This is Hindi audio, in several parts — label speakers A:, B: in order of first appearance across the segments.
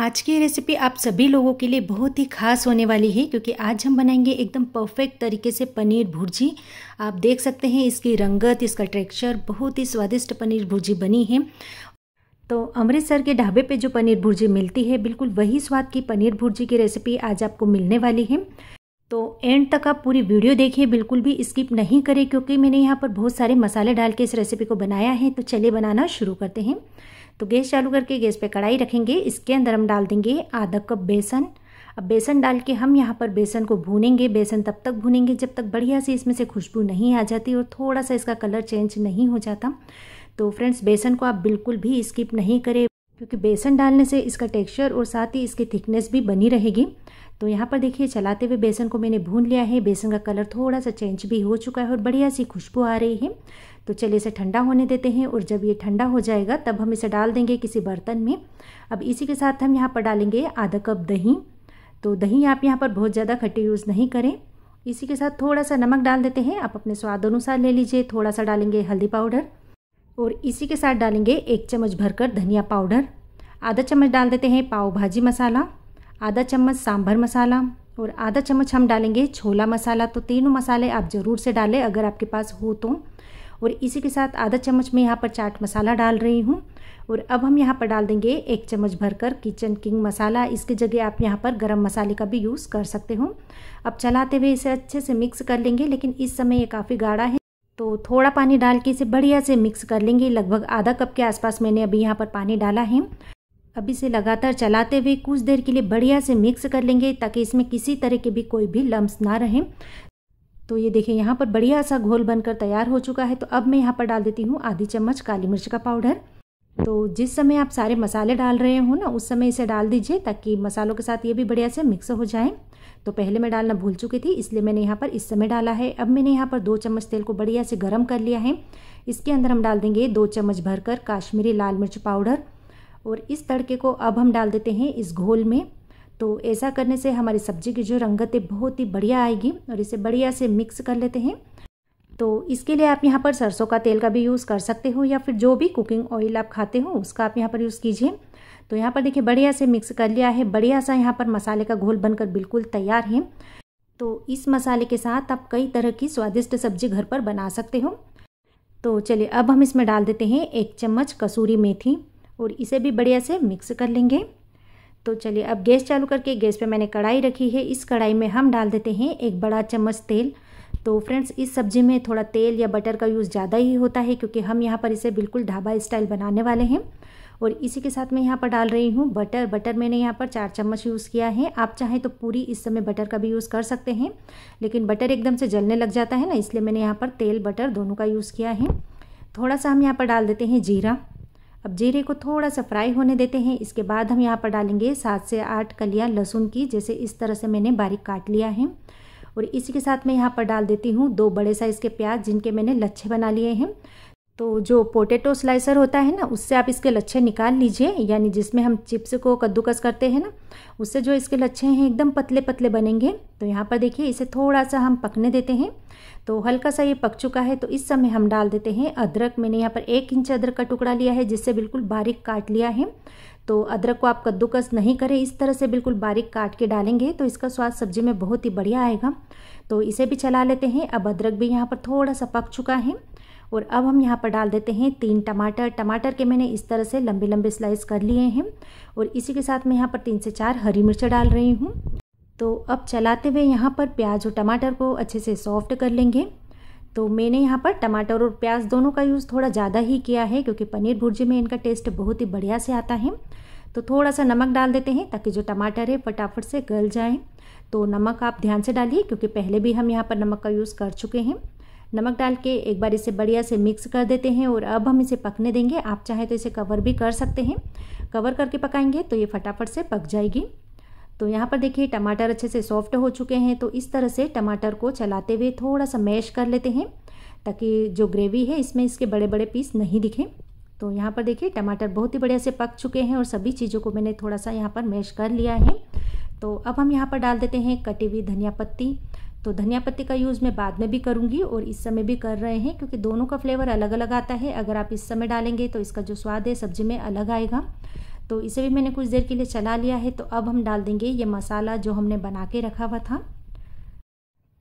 A: आज की रेसिपी आप सभी लोगों के लिए बहुत ही खास होने वाली है क्योंकि आज हम बनाएंगे एकदम परफेक्ट तरीके से पनीर भुर्जी आप देख सकते हैं इसकी रंगत इसका टेक्सचर बहुत ही स्वादिष्ट पनीर भुर्जी बनी है तो अमृतसर के ढाबे पे जो पनीर भुर्जी मिलती है बिल्कुल वही स्वाद की पनीर भुर्जी की रेसिपी आज आपको मिलने वाली है तो एंड तक आप पूरी वीडियो देखिए बिल्कुल भी स्किप नहीं करें क्योंकि मैंने यहाँ पर बहुत सारे मसाले डाल के इस रेसिपी को बनाया है तो चलिए बनाना शुरू करते हैं तो गैस चालू करके गैस पे कढ़ाई रखेंगे इसके अंदर हम डाल देंगे आधा कप बेसन अब बेसन डाल के हम यहाँ पर बेसन को भूनेंगे बेसन तब तक भूनेंगे जब तक बढ़िया से इसमें से खुशबू नहीं आ जाती और थोड़ा सा इसका कलर चेंज नहीं हो जाता तो फ्रेंड्स बेसन को आप बिल्कुल भी स्किप नहीं करें क्योंकि बेसन डालने से इसका टेक्सचर और साथ ही इसकी थिकनेस भी बनी रहेगी तो यहाँ पर देखिए चलाते हुए बेसन को मैंने भून लिया है बेसन का कलर थोड़ा सा चेंज भी हो चुका है और बढ़िया सी खुशबू आ रही है तो चलिए इसे ठंडा होने देते हैं और जब ये ठंडा हो जाएगा तब हम इसे डाल देंगे किसी बर्तन में अब इसी के साथ हम यहाँ पर डालेंगे आधा कप दही तो दही आप यहाँ पर बहुत ज़्यादा खट्टी यूज़ नहीं करें इसी के साथ थोड़ा सा नमक डाल देते हैं आप अपने स्वाद अनुसार ले लीजिए थोड़ा सा डालेंगे हल्दी पाउडर और इसी के साथ डालेंगे एक चम्मच भरकर धनिया पाउडर आधा चम्मच डाल देते हैं पाव भाजी मसाला आधा चम्मच सांभर मसाला और आधा चम्मच हम डालेंगे छोला मसाला तो तीनों मसाले आप ज़रूर से डालें अगर आपके पास हो तो और इसी के साथ आधा चम्मच मैं यहाँ पर चाट मसाला डाल रही हूँ और अब हम यहाँ पर डाल देंगे एक चम्मच भरकर किचन किंग मसाला इसकी जगह आप यहाँ पर गरम मसाले का भी यूज़ कर सकते हो अब चलाते हुए इसे अच्छे से मिक्स कर लेंगे लेकिन इस समय ये काफ़ी गाढ़ा है तो थोड़ा पानी डाल के इसे बढ़िया से मिक्स कर लेंगे लगभग आधा कप के आसपास मैंने अभी यहाँ पर पानी डाला है अब इसे लगातार चलाते हुए कुछ देर के लिए बढ़िया से मिक्स कर लेंगे ताकि इसमें किसी तरह के भी कोई भी लम्ब ना रहें तो ये देखें यहाँ पर बढ़िया सा घोल बनकर तैयार हो चुका है तो अब मैं यहाँ पर डाल देती हूँ आधी चम्मच काली मिर्च का पाउडर तो जिस समय आप सारे मसाले डाल रहे हो ना उस समय इसे डाल दीजिए ताकि मसालों के साथ ये भी बढ़िया से मिक्स हो जाए तो पहले मैं डालना भूल चुकी थी इसलिए मैंने यहाँ पर इस समय डाला है अब मैंने यहाँ पर दो चम्मच तेल को बढ़िया से गर्म कर लिया है इसके अंदर हम डाल देंगे दो चम्मच भरकर काश्मीरी लाल मिर्च पाउडर और इस तड़के को अब हम डाल देते हैं इस घोल में तो ऐसा करने से हमारी सब्जी की जो रंगत है बहुत ही बढ़िया आएगी और इसे बढ़िया से मिक्स कर लेते हैं तो इसके लिए आप यहाँ पर सरसों का तेल का भी यूज़ कर सकते हो या फिर जो भी कुकिंग ऑयल आप खाते हो उसका आप यहाँ पर यूज़ कीजिए तो यहाँ पर देखिए बढ़िया से मिक्स कर लिया है बढ़िया सा यहाँ पर मसाले का घोल बनकर बिल्कुल तैयार है तो इस मसाले के साथ आप कई तरह की स्वादिष्ट सब्जी घर पर बना सकते हो तो चलिए अब हम इसमें डाल देते हैं एक चम्मच कसूरी मेथी और इसे भी बढ़िया से मिक्स कर लेंगे तो चलिए अब गैस चालू करके गैस पे मैंने कढ़ाई रखी है इस कढ़ाई में हम डाल देते हैं एक बड़ा चम्मच तेल तो फ्रेंड्स इस सब्ज़ी में थोड़ा तेल या बटर का यूज़ ज़्यादा ही होता है क्योंकि हम यहाँ पर इसे बिल्कुल ढाबा स्टाइल बनाने वाले हैं और इसी के साथ मैं यहाँ पर डाल रही हूँ बटर बटर मैंने यहाँ पर चार चम्मच यूज़ किया है आप चाहें तो पूरी इस समय बटर का भी यूज़ कर सकते हैं लेकिन बटर एकदम से जलने लग जाता है ना इसलिए मैंने यहाँ पर तेल बटर दोनों का यूज़ किया है थोड़ा सा हम यहाँ पर डाल देते हैं जीरा अब जीरे को थोड़ा सा फ्राई होने देते हैं इसके बाद हम यहाँ पर डालेंगे सात से आठ कलियाँ लहसुन की जैसे इस तरह से मैंने बारीक काट लिया है और इसी के साथ मैं यहाँ पर डाल देती हूँ दो बड़े साइज़ के प्याज जिनके मैंने लच्छे बना लिए हैं तो जो पोटैटो स्लाइसर होता है ना उससे आप इसके लच्छे निकाल लीजिए यानी जिसमें हम चिप्स को कद्दूकस करते हैं ना उससे जो इसके लच्छे हैं एकदम पतले पतले बनेंगे तो यहाँ पर देखिए इसे थोड़ा सा हम पकने देते हैं तो हल्का सा ये पक चुका है तो इस समय हम डाल देते हैं अदरक मैंने यहाँ पर एक इंच अदरक का टुकड़ा लिया है जिससे बिल्कुल बारीक काट लिया है तो अदरक को आप कद्दूकस नहीं करें इस तरह से बिल्कुल बारीक काट के डालेंगे तो इसका स्वाद सब्जी में बहुत ही बढ़िया आएगा तो इसे भी चला लेते हैं अब अदरक भी यहाँ पर थोड़ा सा पक चुका है और अब हम यहाँ पर डाल देते हैं तीन टमाटर टमाटर के मैंने इस तरह से लंबे लंबे स्लाइस कर लिए हैं और इसी के साथ मैं यहाँ पर तीन से चार हरी मिर्च डाल रही हूँ तो अब चलाते हुए यहाँ पर प्याज और टमाटर को अच्छे से सॉफ्ट कर लेंगे तो मैंने यहाँ पर टमाटर और प्याज दोनों का यूज़ थोड़ा ज़्यादा ही किया है क्योंकि पनीर भुर्जी में इनका टेस्ट बहुत ही बढ़िया से आता है तो थोड़ा सा नमक डाल देते हैं ताकि जो टमाटर है फटाफट से गल जाए तो नमक आप ध्यान से डालिए क्योंकि पहले भी हम यहाँ पर नमक का यूज़ कर चुके हैं नमक डाल के एक बार इसे बढ़िया से मिक्स कर देते हैं और अब हम इसे पकने देंगे आप चाहें तो इसे कवर भी कर सकते हैं कवर करके पकाएंगे तो ये फटाफट से पक जाएगी तो यहाँ पर देखिए टमाटर अच्छे से सॉफ्ट हो चुके हैं तो इस तरह से टमाटर को चलाते हुए थोड़ा सा मैश कर लेते हैं ताकि जो ग्रेवी है इसमें इसके बड़े बड़े पीस नहीं दिखें तो यहाँ पर देखिए टमाटर बहुत ही बढ़िया से पक चुके हैं और सभी चीज़ों को मैंने थोड़ा सा यहाँ पर मैश कर लिया है तो अब हम यहाँ पर डाल देते हैं कटी हुई धनिया पत्ती तो धनिया पत्ते का यूज़ मैं बाद में भी करूँगी और इस समय भी कर रहे हैं क्योंकि दोनों का फ्लेवर अलग अलग आता है अगर आप इस समय डालेंगे तो इसका जो स्वाद है सब्जी में अलग आएगा तो इसे भी मैंने कुछ देर के लिए चला लिया है तो अब हम डाल देंगे ये मसाला जो हमने बना के रखा हुआ था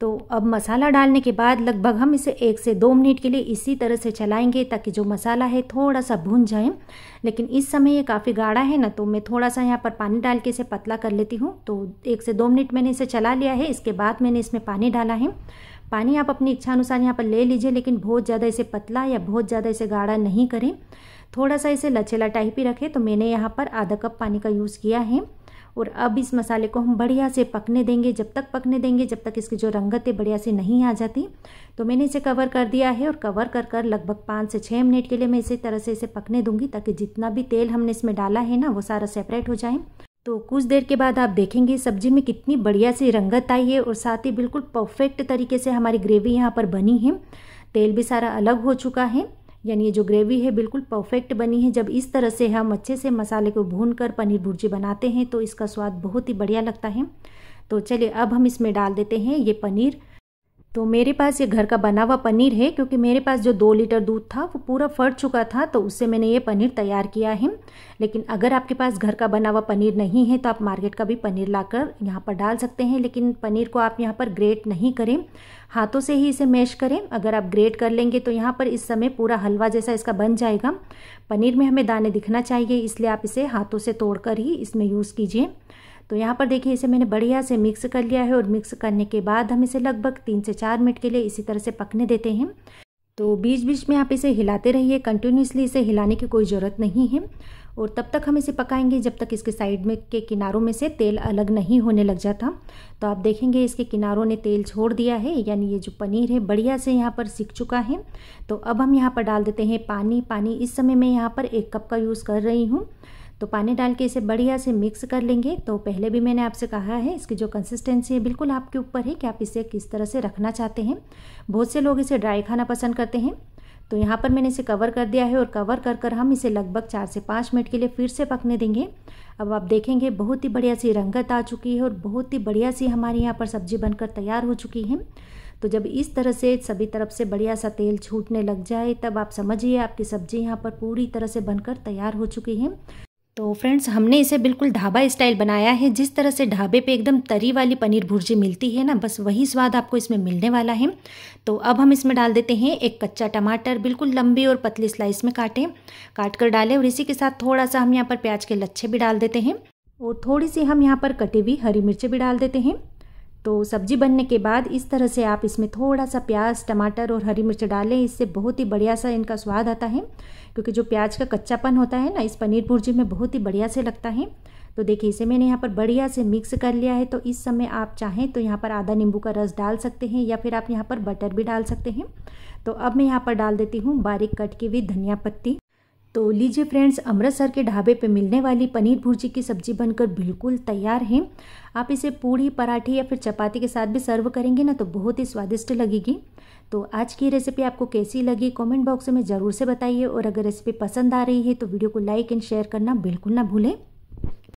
A: तो अब मसाला डालने के बाद लगभग हम इसे एक से दो मिनट के लिए इसी तरह से चलाएंगे ताकि जो मसाला है थोड़ा सा भून जाए लेकिन इस समय ये काफ़ी गाढ़ा है ना तो मैं थोड़ा सा यहाँ पर पानी डाल के इसे पतला कर लेती हूँ तो एक से दो मिनट मैंने इसे चला लिया है इसके बाद मैंने इसमें पानी डाला है पानी आप अपनी इच्छा अनुसार यहाँ पर ले लीजिए लेकिन बहुत ज़्यादा इसे पतला या बहुत ज़्यादा इसे गाढ़ा नहीं करें थोड़ा सा इसे लचेला टाइप ही रखें तो मैंने यहाँ पर आधा कप पानी का यूज़ किया है और अब इस मसाले को हम बढ़िया से पकने देंगे जब तक पकने देंगे जब तक इसकी जो रंगत है बढ़िया से नहीं आ जाती तो मैंने इसे कवर कर दिया है और कवर कर कर लगभग पाँच से छः मिनट के लिए मैं इसी तरह से इसे पकने दूंगी ताकि जितना भी तेल हमने इसमें डाला है ना वो सारा सेपरेट हो जाए तो कुछ देर के बाद आप देखेंगे सब्जी में कितनी बढ़िया सी रंगत आई है और साथ ही बिल्कुल परफेक्ट तरीके से हमारी ग्रेवी यहाँ पर बनी है तेल भी सारा अलग हो चुका है यानी ये जो ग्रेवी है बिल्कुल परफेक्ट बनी है जब इस तरह से हम अच्छे से मसाले को भून कर पनीर भुर्जी बनाते हैं तो इसका स्वाद बहुत ही बढ़िया लगता है तो चलिए अब हम इसमें डाल देते हैं ये पनीर तो मेरे पास ये घर का बना हुआ पनीर है क्योंकि मेरे पास जो दो लीटर दूध था वो पूरा फट चुका था तो उससे मैंने ये पनीर तैयार किया है लेकिन अगर आपके पास घर का बना हुआ पनीर नहीं है तो आप मार्केट का भी पनीर लाकर यहाँ पर डाल सकते हैं लेकिन पनीर को आप यहाँ पर ग्रेट नहीं करें हाथों से ही इसे मैश करें अगर आप ग्रेट कर लेंगे तो यहाँ पर इस समय पूरा हलवा जैसा इसका बन जाएगा पनीर में हमें दाने दिखना चाहिए इसलिए आप इसे हाथों से तोड़ ही इसमें यूज़ कीजिए तो यहाँ पर देखिए इसे मैंने बढ़िया से मिक्स कर लिया है और मिक्स करने के बाद हम इसे लगभग तीन से चार मिनट के लिए इसी तरह से पकने देते हैं तो बीच बीच में आप इसे हिलाते रहिए कंटिन्यूसली इसे हिलाने की कोई ज़रूरत नहीं है और तब तक हम इसे पकाएंगे जब तक इसके साइड में के किनारों में से तेल अलग नहीं होने लग जाता तो आप देखेंगे इसके किनारों ने तेल छोड़ दिया है यानी ये जो पनीर है बढ़िया से यहाँ पर सीख चुका है तो अब हम यहाँ पर डाल देते हैं पानी पानी इस समय मैं यहाँ पर एक कप का यूज़ कर रही हूँ तो पानी डाल के इसे बढ़िया से मिक्स कर लेंगे तो पहले भी मैंने आपसे कहा है इसकी जो कंसिस्टेंसी है बिल्कुल आपके ऊपर है कि आप इसे किस तरह से रखना चाहते हैं बहुत से लोग इसे ड्राई खाना पसंद करते हैं तो यहाँ पर मैंने इसे कवर कर दिया है और कवर कर कर हम इसे लगभग चार से पाँच मिनट के लिए फिर से पकने देंगे अब आप देखेंगे बहुत ही बढ़िया सी रंगत आ चुकी है और बहुत ही बढ़िया सी हमारे यहाँ पर सब्जी बनकर तैयार हो चुकी है तो जब इस तरह से सभी तरफ से बढ़िया सा तेल छूटने लग जाए तब आप समझिए आपकी सब्जी यहाँ पर पूरी तरह से बनकर तैयार हो चुकी है तो फ्रेंड्स हमने इसे बिल्कुल ढाबा स्टाइल बनाया है जिस तरह से ढाबे पे एकदम तरी वाली पनीर भुर्जी मिलती है ना बस वही स्वाद आपको इसमें मिलने वाला है तो अब हम इसमें डाल देते हैं एक कच्चा टमाटर बिल्कुल लंबी और पतली स्लाइस में काटें काट कर डालें और इसी के साथ थोड़ा सा हम यहाँ पर प्याज के लच्छे भी डाल देते हैं और थोड़ी सी हम यहाँ पर कटी हुई हरी मिर्ची भी डाल देते हैं तो सब्जी बनने के बाद इस तरह से आप इसमें थोड़ा सा प्याज टमाटर और हरी मिर्च डालें इससे बहुत ही बढ़िया सा इनका स्वाद आता है क्योंकि जो प्याज का कच्चापन होता है ना इस पनीर भुर्जी में बहुत ही बढ़िया से लगता है तो देखिए इसे मैंने यहाँ पर बढ़िया से मिक्स कर लिया है तो इस समय आप चाहें तो यहाँ पर आधा नींबू का रस डाल सकते हैं या फिर आप यहाँ पर बटर भी डाल सकते हैं तो अब मैं यहाँ पर डाल देती हूँ बारीक कट की हुई धनिया पत्ती तो लीजिए फ्रेंड्स अमृतसर के ढाबे पे मिलने वाली पनीर भुर्जी की सब्ज़ी बनकर बिल्कुल तैयार है आप इसे पूड़ी पराठे या फिर चपाती के साथ भी सर्व करेंगे ना तो बहुत ही स्वादिष्ट लगेगी तो आज की रेसिपी आपको कैसी लगी कमेंट बॉक्स में ज़रूर से बताइए और अगर रेसिपी पसंद आ रही है तो वीडियो को लाइक एंड शेयर करना बिल्कुल ना भूलें